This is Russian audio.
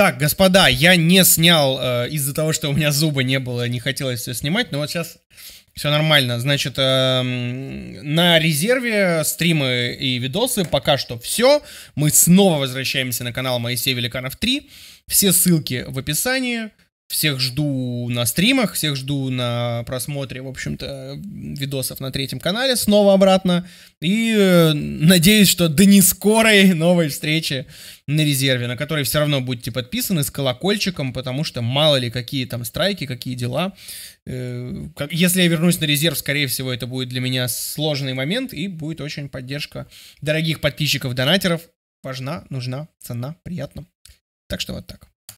Так, господа, я не снял э, из-за того, что у меня зуба не было, не хотелось все снимать, но вот сейчас все нормально. Значит, э, на резерве стримы и видосы пока что все. Мы снова возвращаемся на канал Моисей Великанов 3. Все ссылки в описании. Всех жду на стримах, всех жду на просмотре, в общем-то, видосов на третьем канале снова обратно. И э, надеюсь, что до не скорой новой встречи на резерве, на которой все равно будете подписаны с колокольчиком, потому что мало ли какие там страйки, какие дела. Э, если я вернусь на резерв, скорее всего, это будет для меня сложный момент и будет очень поддержка дорогих подписчиков-донатеров. Важна, нужна, цена, приятно. Так что вот так.